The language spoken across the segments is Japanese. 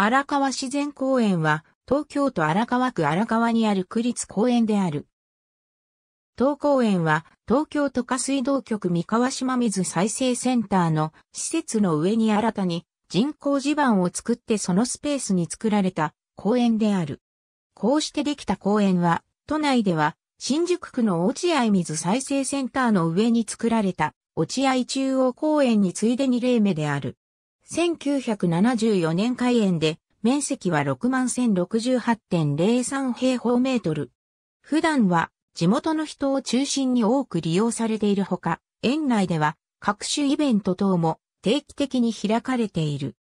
荒川自然公園は、東京都荒川区荒川にある区立公園である。当公園は、東京都下水道局三河島水再生センターの施設の上に新たに人工地盤を作ってそのスペースに作られた公園である。こうしてできた公園は、都内では、新宿区の落合水再生センターの上に作られた落合中央公園に次いで2例目である。1974年開園で、面積は61,068.03平方メートル。普段は地元の人を中心に多く利用されているほか、園内では各種イベント等も定期的に開かれている。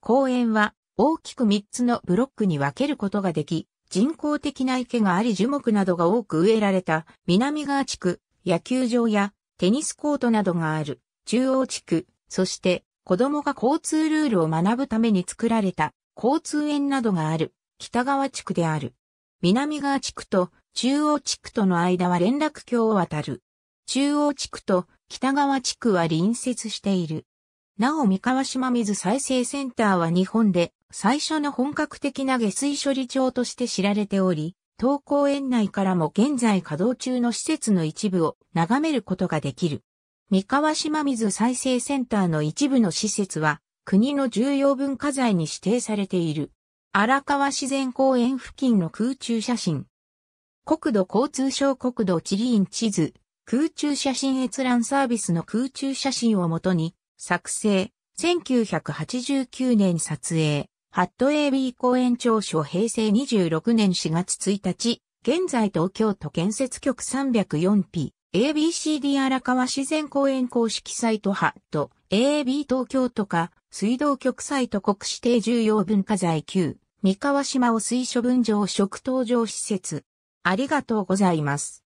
公園は大きく3つのブロックに分けることができ、人工的な池があり樹木などが多く植えられた南側地区、野球場やテニスコートなどがある中央地区、そして子供が交通ルールを学ぶために作られた交通園などがある北側地区である。南側地区と中央地区との間は連絡橋を渡る。中央地区と北側地区は隣接している。なお三河島水再生センターは日本で最初の本格的な下水処理場として知られており、東港園内からも現在稼働中の施設の一部を眺めることができる。三河島水再生センターの一部の施設は、国の重要文化財に指定されている。荒川自然公園付近の空中写真。国土交通省国土地理院地図、空中写真閲覧サービスの空中写真をもとに、作成、1989年撮影、ハット AB 公園庁所平成26年4月1日、現在東京都建設局 304P。ABCD 荒川自然公園公式サイトハット AB 東京都か水道局サイト国指定重要文化財級三河島を水処分場食登場施設ありがとうございます。